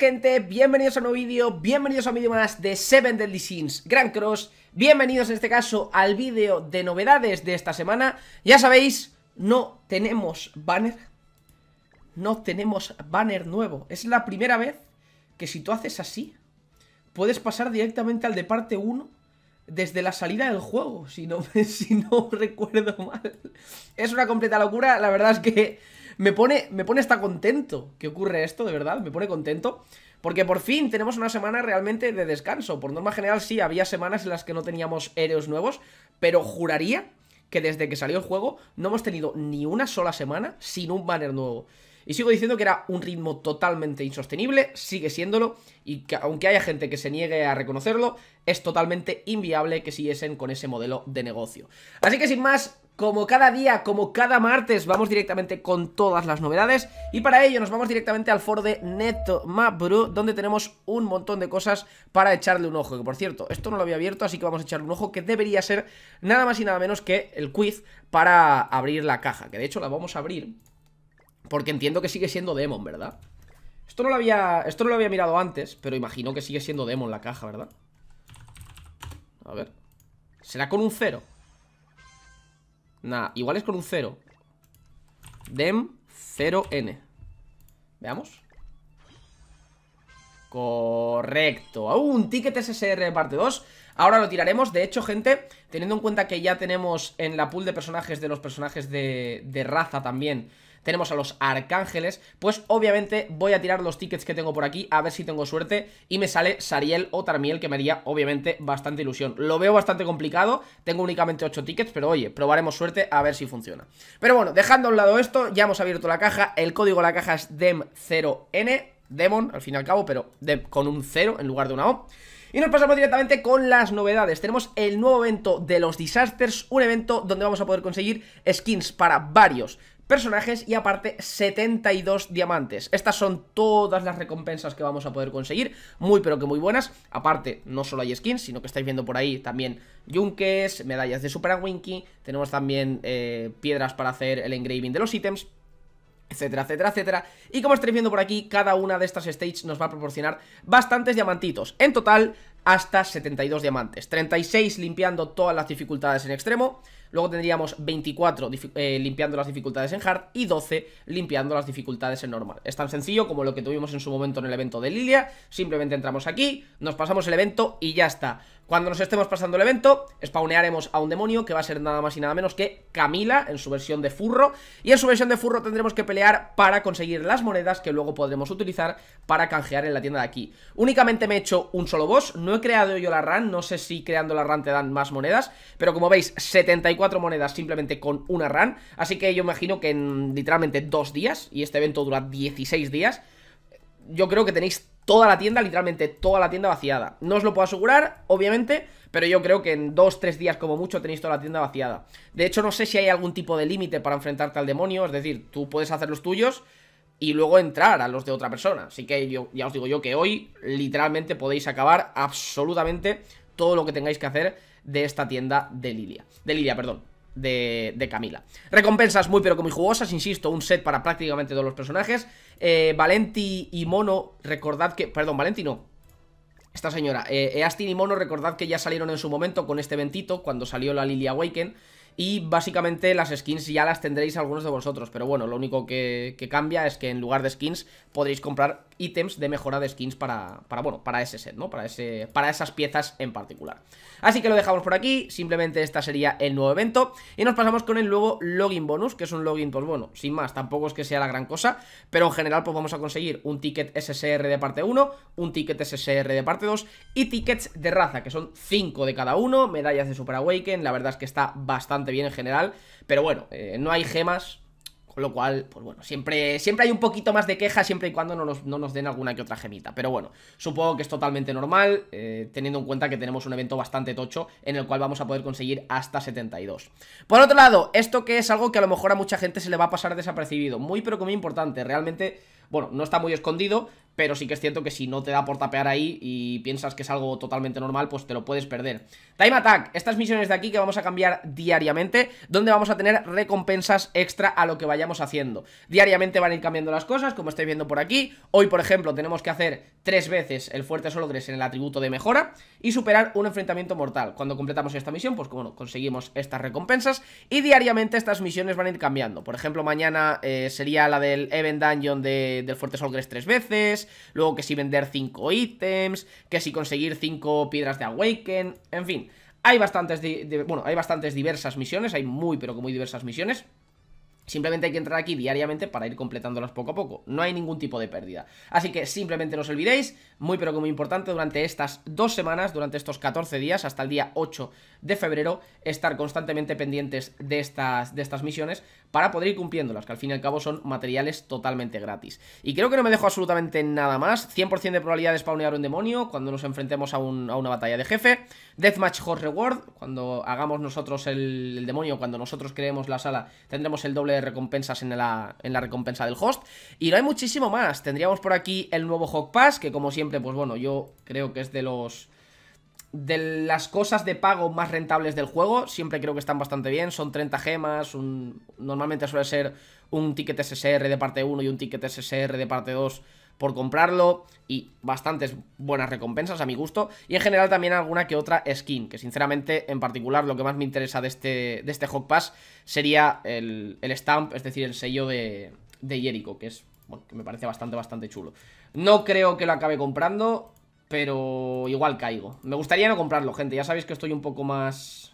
gente, bienvenidos a un nuevo vídeo, bienvenidos a un vídeo más de Seven Deadly Sins Grand Cross Bienvenidos en este caso al vídeo de novedades de esta semana Ya sabéis, no tenemos banner No tenemos banner nuevo Es la primera vez que si tú haces así Puedes pasar directamente al de parte 1 desde la salida del juego, si no, si no recuerdo mal Es una completa locura, la verdad es que me pone, me pone hasta contento que ocurre esto, de verdad, me pone contento. Porque por fin tenemos una semana realmente de descanso. Por norma general sí, había semanas en las que no teníamos héroes nuevos, pero juraría que desde que salió el juego no hemos tenido ni una sola semana sin un banner nuevo. Y sigo diciendo que era un ritmo totalmente insostenible, sigue siéndolo, y que aunque haya gente que se niegue a reconocerlo, es totalmente inviable que siguiesen con ese modelo de negocio. Así que sin más, como cada día, como cada martes, vamos directamente con todas las novedades y para ello nos vamos directamente al foro de NetMapru, donde tenemos un montón de cosas para echarle un ojo, que por cierto, esto no lo había abierto, así que vamos a echarle un ojo, que debería ser nada más y nada menos que el quiz para abrir la caja, que de hecho la vamos a abrir porque entiendo que sigue siendo Demon, ¿verdad? Esto no lo había, esto lo había mirado antes, pero imagino que sigue siendo Demon la caja, ¿verdad? A ver. ¿Será con un cero? Nah, igual es con un cero. Dem 0N. Veamos. Correcto. aún un ticket SSR parte 2. Ahora lo tiraremos. De hecho, gente, teniendo en cuenta que ya tenemos en la pool de personajes de los personajes de, de raza también tenemos a los arcángeles, pues obviamente voy a tirar los tickets que tengo por aquí, a ver si tengo suerte, y me sale Sariel o Tarmiel, que me haría obviamente bastante ilusión. Lo veo bastante complicado, tengo únicamente 8 tickets, pero oye, probaremos suerte a ver si funciona. Pero bueno, dejando a un lado esto, ya hemos abierto la caja, el código de la caja es DEM0N, Demon al fin y al cabo, pero de, con un 0 en lugar de una O. Y nos pasamos directamente con las novedades. Tenemos el nuevo evento de los Disasters, un evento donde vamos a poder conseguir skins para varios personajes y aparte 72 diamantes. Estas son todas las recompensas que vamos a poder conseguir, muy pero que muy buenas. Aparte, no solo hay skins, sino que estáis viendo por ahí también yunques, medallas de Super Winky, tenemos también eh, piedras para hacer el engraving de los ítems, etcétera, etcétera, etcétera. Y como estáis viendo por aquí, cada una de estas stages nos va a proporcionar bastantes diamantitos. En total, hasta 72 diamantes. 36 limpiando todas las dificultades en extremo. Luego tendríamos 24 eh, limpiando las dificultades en hard y 12 limpiando las dificultades en normal. Es tan sencillo como lo que tuvimos en su momento en el evento de Lilia. Simplemente entramos aquí, nos pasamos el evento y ya está. Cuando nos estemos pasando el evento, spawnearemos a un demonio que va a ser nada más y nada menos que Camila en su versión de furro. Y en su versión de furro tendremos que pelear para conseguir las monedas que luego podremos utilizar para canjear en la tienda de aquí. Únicamente me he hecho un solo boss, no he creado yo la run, no sé si creando la ran te dan más monedas, pero como veis, 74 monedas simplemente con una run. Así que yo imagino que en literalmente dos días, y este evento dura 16 días, yo creo que tenéis toda la tienda, literalmente toda la tienda vaciada. No os lo puedo asegurar, obviamente, pero yo creo que en 2-3 días como mucho tenéis toda la tienda vaciada. De hecho, no sé si hay algún tipo de límite para enfrentarte al demonio, es decir, tú puedes hacer los tuyos y luego entrar a los de otra persona. Así que yo, ya os digo yo que hoy literalmente podéis acabar absolutamente todo lo que tengáis que hacer de esta tienda de Lilia. De Lilia, perdón de, Camila. Recompensas muy pero que jugosas, insisto, un set para prácticamente todos los personajes. Eh, Valenti y Mono, recordad que... Perdón, Valenti no, esta señora, eh, Astin y Mono, recordad que ya salieron en su momento con este ventito, cuando salió la Lily Awaken. Y básicamente las skins ya las tendréis algunos de vosotros, pero bueno, lo único que, cambia es que en lugar de skins podréis comprar ítems de mejora de skins para, para, bueno, para ese set, ¿no? Para, ese, para esas piezas en particular. Así que lo dejamos por aquí, simplemente esta sería el nuevo evento. Y nos pasamos con el nuevo login bonus, que es un login, pues bueno, sin más, tampoco es que sea la gran cosa, pero en general pues vamos a conseguir un ticket SSR de parte 1, un ticket SSR de parte 2 y tickets de raza, que son 5 de cada uno, medallas de Super Awaken, la verdad es que está bastante bien en general. Pero bueno, eh, no hay gemas, con lo cual, pues bueno, siempre, siempre hay un poquito más de queja siempre y cuando no nos, den alguna que otra gemita. Pero bueno, supongo que es totalmente normal, eh, teniendo en cuenta que tenemos un evento bastante tocho en el cual vamos a poder conseguir hasta 72. Por otro lado, esto que es algo que a lo mejor a mucha gente se le va a pasar desapercibido, muy pero que muy importante, realmente... Bueno, no está muy escondido, pero sí que es cierto que si no te da por tapear ahí y piensas que es algo totalmente normal, pues te lo puedes perder. Time Attack, estas misiones de aquí que vamos a cambiar diariamente, donde vamos a tener recompensas extra a lo que vayamos haciendo. Diariamente van a ir cambiando las cosas, como estáis viendo por aquí. Hoy, por ejemplo, tenemos que hacer tres veces el Fuerte Solgres en el atributo de mejora y superar un enfrentamiento mortal. Cuando completamos esta misión, pues bueno, conseguimos estas recompensas y diariamente estas misiones van a ir cambiando. Por ejemplo, mañana eh, sería la del Event Dungeon del Fuerte Solgres tres veces, luego que si vender 5 ítems, que si conseguir 5 piedras de Awaken, en fin, hay bastantes, bueno, hay bastantes diversas misiones, hay muy pero que muy diversas misiones, Simplemente hay que entrar aquí diariamente para ir completándolas poco a poco. No hay ningún tipo de pérdida. Así que simplemente no os olvidéis, muy pero que muy importante, durante estas dos semanas, durante estos 14 días, hasta el día 8 de febrero, estar constantemente pendientes de estas, de estas misiones para poder ir cumpliéndolas, que al fin y al cabo son materiales totalmente gratis. Y creo que no me dejo absolutamente nada más, 100% de probabilidad de spawnear un demonio cuando nos enfrentemos a, una batalla de jefe, Deathmatch host Reward, cuando hagamos nosotros el, demonio, cuando nosotros creemos la sala, tendremos el doble de recompensas en la, en la recompensa del host, y no hay muchísimo más, tendríamos por aquí el nuevo Hawk Pass, que como siempre, pues bueno, yo creo que es de los de las cosas de pago más rentables del juego, siempre creo que están bastante bien, son 30 gemas, un, normalmente suele ser un ticket SSR de parte 1 y un ticket SSR de parte 2 por comprarlo y bastantes buenas recompensas a mi gusto y en general también alguna que otra skin que sinceramente en particular lo que más me interesa de este, de este Pass sería el, el stamp, es decir el sello de, de Jericho que es, bueno, que me parece bastante bastante chulo no creo que lo acabe comprando pero igual caigo Me gustaría no comprarlo, gente Ya sabéis que estoy un poco más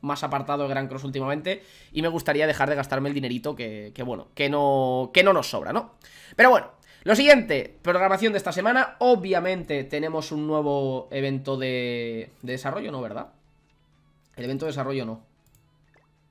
más apartado de Gran Cross últimamente y me gustaría dejar de gastarme el dinerito que, bueno, que no, que no nos sobra, ¿no? Pero bueno, lo siguiente, programación de esta semana, obviamente tenemos un nuevo evento de, de desarrollo, ¿no? ¿Verdad? El evento de desarrollo no.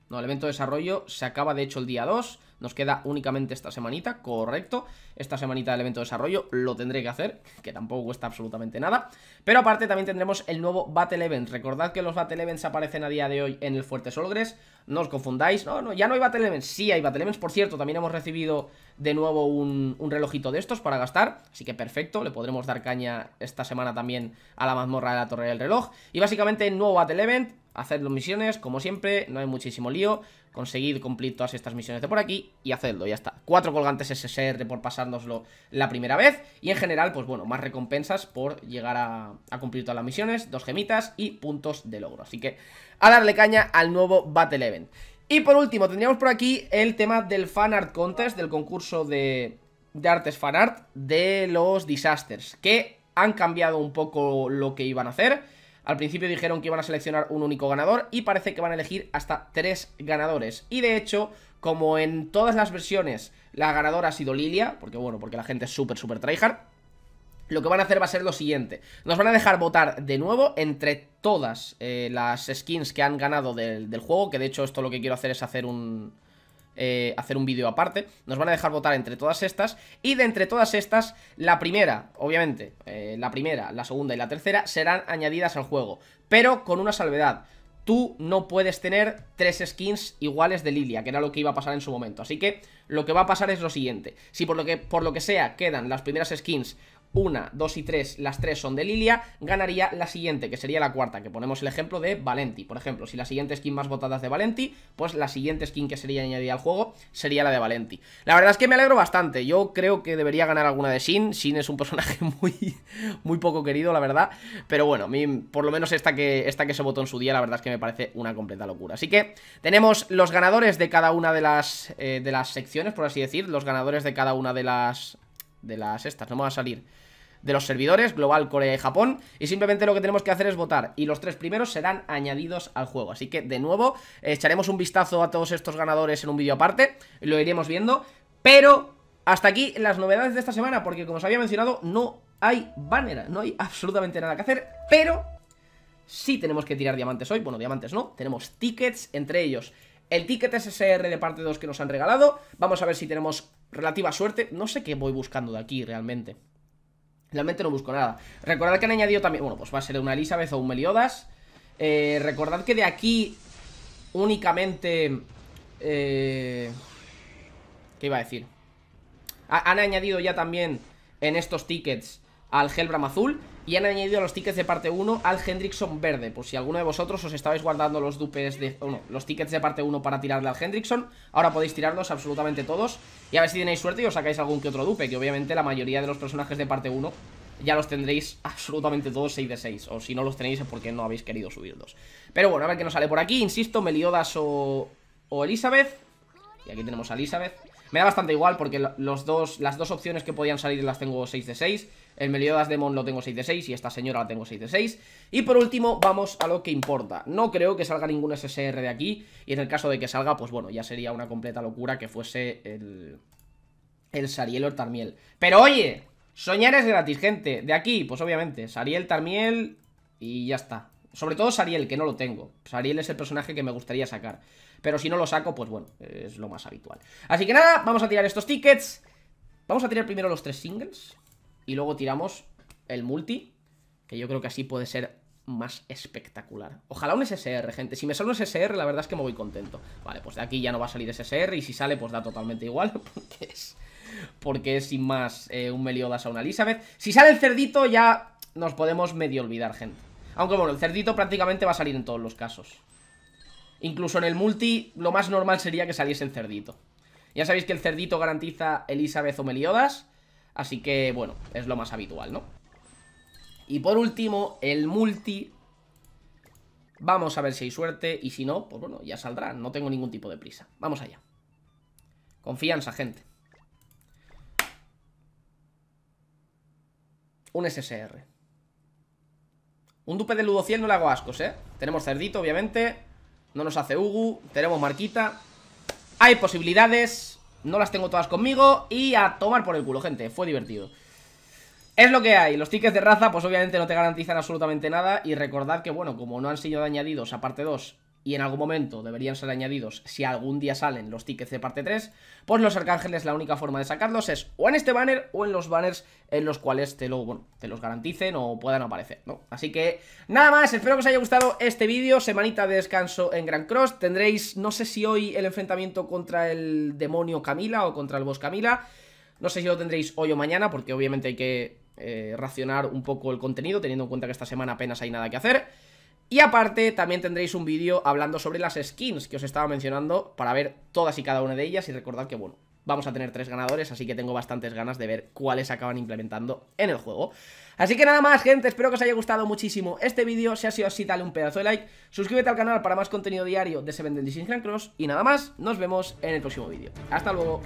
No, el evento de desarrollo se acaba de hecho el día 2 nos queda únicamente esta semanita, correcto. Esta semanita del evento de desarrollo lo tendré que hacer, que tampoco cuesta absolutamente nada. Pero aparte también tendremos el nuevo Battle Event. Recordad que los Battle Events aparecen a día de hoy en el Fuerte Solgres. No os confundáis, no, no, ya no hay Battle Events. Sí hay Battle Events, por cierto, también hemos recibido de nuevo un, relojito de estos para gastar. Así que perfecto, le podremos dar caña esta semana también a la mazmorra de la Torre del Reloj. Y básicamente nuevo Battle Event, las misiones, como siempre, no hay muchísimo lío. Conseguid cumplir todas estas misiones de por aquí y hacerlo ya está. Cuatro colgantes SSR por pasárnoslo la primera vez. Y en general, pues bueno, más recompensas por llegar a, cumplir todas las misiones, dos gemitas y puntos de logro. Así que a darle caña al nuevo Battle Event. Y por último, tendríamos por aquí el tema del Fan Art Contest, del concurso de, de artes fan art de los Disasters, que han cambiado un poco lo que iban a hacer. Al principio dijeron que iban a seleccionar un único ganador y parece que van a elegir hasta tres ganadores. Y de hecho, como en todas las versiones la ganadora ha sido Lilia, porque bueno, porque la gente es súper, súper tryhard, lo que van a hacer va a ser lo siguiente. Nos van a dejar votar de nuevo entre todas eh, las skins que han ganado del juego, que de hecho esto lo que quiero hacer es hacer un eh, hacer un vídeo aparte. Nos van a dejar votar entre todas estas. Y de entre todas estas, la primera, obviamente, eh, la primera, la segunda y la tercera serán añadidas al juego. Pero con una salvedad. Tú no puedes tener tres skins iguales de Lilia, que era lo que iba a pasar en su momento. Así que lo que va a pasar es lo siguiente. Si por lo que, por lo que sea quedan las primeras skins una, dos y tres, las tres son de Lilia, ganaría la siguiente, que sería la cuarta, que ponemos el ejemplo de Valenti. Por ejemplo, si la siguiente skin más votada es de Valenti, pues la siguiente skin que sería añadida al juego sería la de Valenti. La verdad es que me alegro bastante, yo creo que debería ganar alguna de Sin, Sin es un personaje muy, muy poco querido, la verdad, pero bueno, por lo menos esta que, esta que se votó en su día, la verdad es que me parece una completa locura. Así que tenemos los ganadores de cada una de las, eh, de las secciones, por así decir, los ganadores de cada una de las de las estas, no me va a salir de los servidores, Global, Corea y Japón. Y simplemente lo que tenemos que hacer es votar. Y los tres primeros serán añadidos al juego. Así que, de nuevo, echaremos un vistazo a todos estos ganadores en un vídeo aparte. Lo iremos viendo. Pero hasta aquí las novedades de esta semana. Porque, como os había mencionado, no hay banner. No hay absolutamente nada que hacer. Pero sí tenemos que tirar diamantes hoy. Bueno, diamantes no. Tenemos tickets, entre ellos el ticket SSR de parte 2 que nos han regalado. Vamos a ver si tenemos relativa suerte. No sé qué voy buscando de aquí realmente. Realmente no busco nada. Recordad que han añadido también... Bueno, pues va a ser una Elizabeth o un Meliodas. Eh, recordad que de aquí únicamente... Eh, ¿Qué iba a decir? han añadido ya también en estos tickets al Helbram azul y han añadido los tickets de parte 1 al Hendrickson verde Por si alguno de vosotros os estabais guardando los dupes de... los tickets de parte 1 para tirarle al Hendrickson Ahora podéis tirarlos absolutamente todos Y a ver si tenéis suerte y os sacáis algún que otro dupe Que obviamente la mayoría de los personajes de parte 1 ya los tendréis absolutamente todos 6 de 6 O si no los tenéis es porque no habéis querido subirlos Pero bueno, a ver qué nos sale por aquí Insisto, Meliodas o, o Elizabeth Y aquí tenemos a Elizabeth me da bastante igual porque los dos, las dos opciones que podían salir las tengo 6 de 6. El Meliodas Demon lo tengo 6 de 6 y esta señora la tengo 6 de 6. Y por último, vamos a lo que importa. No creo que salga ningún SSR de aquí y en el caso de que salga, pues bueno, ya sería una completa locura que fuese el... El Sariel o el Tarmiel. Pero oye, soñar es gratis, gente. De aquí, pues obviamente, Sariel, Tarmiel y ya está. Sobre todo Sariel, que no lo tengo. Sariel es el personaje que me gustaría sacar. Pero si no lo saco, pues bueno, es lo más habitual. Así que nada, vamos a tirar estos tickets. Vamos a tirar primero los tres singles. Y luego tiramos el multi. Que yo creo que así puede ser más espectacular. Ojalá un SSR, gente. Si me sale un SSR, la verdad es que me voy contento. Vale, pues de aquí ya no va a salir SSR. Y si sale, pues da totalmente igual. Porque es, sin más eh, un Meliodas a una Elizabeth. Si sale el cerdito, ya nos podemos medio olvidar, gente. Aunque bueno, el cerdito prácticamente va a salir en todos los casos. Incluso en el multi, lo más normal sería que saliese el cerdito. Ya sabéis que el cerdito garantiza Elizabeth o Meliodas, así que bueno, es lo más habitual, ¿no? Y por último, el multi... Vamos a ver si hay suerte y si no, pues bueno, ya saldrá, no tengo ningún tipo de prisa. Vamos allá. Confianza, gente. Un SSR. Un dupe de 100 no le hago ascos, ¿eh? Tenemos Cerdito, obviamente No nos hace Ugu Tenemos Marquita Hay posibilidades No las tengo todas conmigo Y a tomar por el culo, gente Fue divertido es lo que hay, los tickets de raza pues obviamente no te garantizan absolutamente nada y recordad que bueno, como no han sido añadidos a parte 2 y en algún momento deberían ser añadidos si algún día salen los tickets de parte 3, pues los arcángeles la única forma de sacarlos es o en este banner o en los banners en los cuales te, lo, te los garanticen o puedan aparecer, ¿no? Así que nada más, espero que os haya gustado este vídeo, semanita de descanso en Grand Cross, tendréis, no sé si hoy el enfrentamiento contra el demonio Camila o contra el boss Camila, no sé si lo tendréis hoy o mañana porque obviamente hay que eh, racionar un poco el contenido teniendo en cuenta que esta semana apenas hay nada que hacer. Y aparte también tendréis un vídeo hablando sobre las skins que os estaba mencionando para ver todas y cada una de ellas y recordad que bueno, vamos a tener tres ganadores, así que tengo bastantes ganas de ver cuáles acaban implementando en el juego. Así que nada más, gente, espero que os haya gustado muchísimo este vídeo. Si ha sido así, dale un pedazo de like, suscríbete al canal para más contenido diario de Seven Deadly Cross y nada más, nos vemos en el próximo vídeo. ¡Hasta luego!